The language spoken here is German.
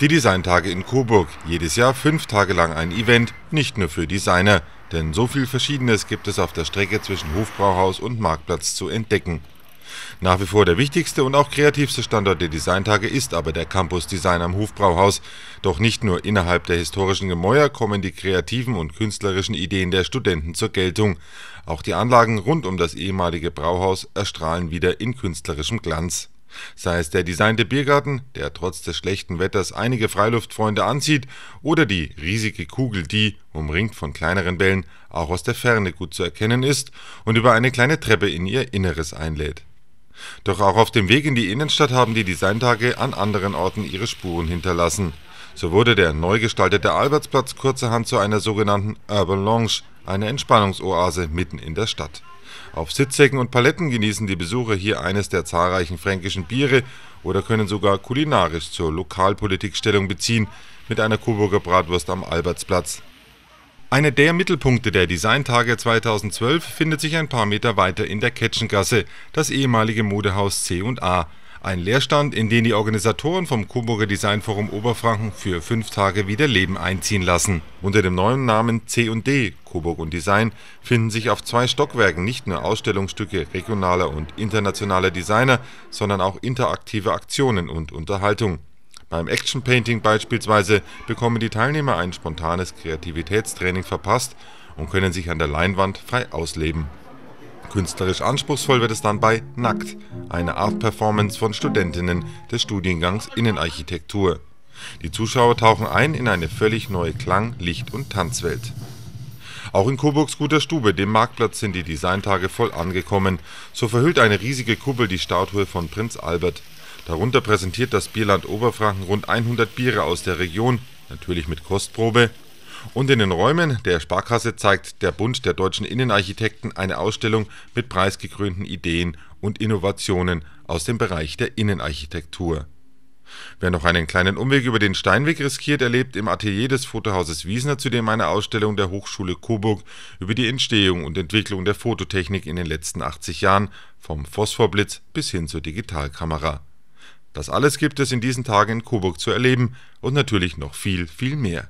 Die Designtage in Coburg, jedes Jahr fünf Tage lang ein Event, nicht nur für Designer, denn so viel Verschiedenes gibt es auf der Strecke zwischen Hofbrauhaus und Marktplatz zu entdecken. Nach wie vor der wichtigste und auch kreativste Standort der Designtage ist aber der Campus Design am Hofbrauhaus. Doch nicht nur innerhalb der historischen Gemäuer kommen die kreativen und künstlerischen Ideen der Studenten zur Geltung. Auch die Anlagen rund um das ehemalige Brauhaus erstrahlen wieder in künstlerischem Glanz. Sei es der designte Biergarten, der trotz des schlechten Wetters einige Freiluftfreunde anzieht, oder die riesige Kugel, die, umringt von kleineren Bällen, auch aus der Ferne gut zu erkennen ist und über eine kleine Treppe in ihr Inneres einlädt. Doch auch auf dem Weg in die Innenstadt haben die Designtage an anderen Orten ihre Spuren hinterlassen. So wurde der neu gestaltete Albertsplatz kurzerhand zu einer sogenannten Urban Lounge, einer Entspannungsoase mitten in der Stadt. Auf Sitzsäcken und Paletten genießen die Besucher hier eines der zahlreichen fränkischen Biere oder können sogar kulinarisch zur Lokalpolitik Stellung beziehen mit einer Coburger Bratwurst am Albertsplatz. Einer der Mittelpunkte der Designtage 2012 findet sich ein paar Meter weiter in der Ketschengasse, das ehemalige Modehaus C&A. Ein Leerstand, in den die Organisatoren vom Coburger Designforum Oberfranken für fünf Tage wieder Leben einziehen lassen. Unter dem neuen Namen C&D, Coburg und Design, finden sich auf zwei Stockwerken nicht nur Ausstellungsstücke regionaler und internationaler Designer, sondern auch interaktive Aktionen und Unterhaltung. Beim Action Painting beispielsweise bekommen die Teilnehmer ein spontanes Kreativitätstraining verpasst und können sich an der Leinwand frei ausleben. Künstlerisch anspruchsvoll wird es dann bei Nackt, eine Art-Performance von Studentinnen des Studiengangs Innenarchitektur. Die Zuschauer tauchen ein in eine völlig neue Klang-, Licht- und Tanzwelt. Auch in Coburgs Guter Stube, dem Marktplatz, sind die Designtage voll angekommen. So verhüllt eine riesige Kuppel die Statue von Prinz Albert. Darunter präsentiert das Bierland Oberfranken rund 100 Biere aus der Region, natürlich mit Kostprobe und in den Räumen der Sparkasse zeigt der Bund der deutschen Innenarchitekten eine Ausstellung mit preisgekrönten Ideen und Innovationen aus dem Bereich der Innenarchitektur. Wer noch einen kleinen Umweg über den Steinweg riskiert, erlebt im Atelier des Fotohauses Wiesner zudem eine Ausstellung der Hochschule Coburg über die Entstehung und Entwicklung der Fototechnik in den letzten 80 Jahren, vom Phosphorblitz bis hin zur Digitalkamera. Das alles gibt es in diesen Tagen in Coburg zu erleben und natürlich noch viel, viel mehr.